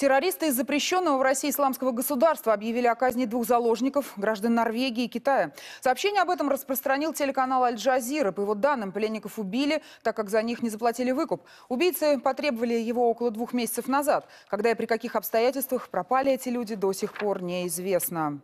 Террористы из запрещенного в России исламского государства объявили о казни двух заложников, граждан Норвегии и Китая. Сообщение об этом распространил телеканал Аль-Джазира. По его данным, пленников убили, так как за них не заплатили выкуп. Убийцы потребовали его около двух месяцев назад. Когда и при каких обстоятельствах пропали эти люди, до сих пор неизвестно.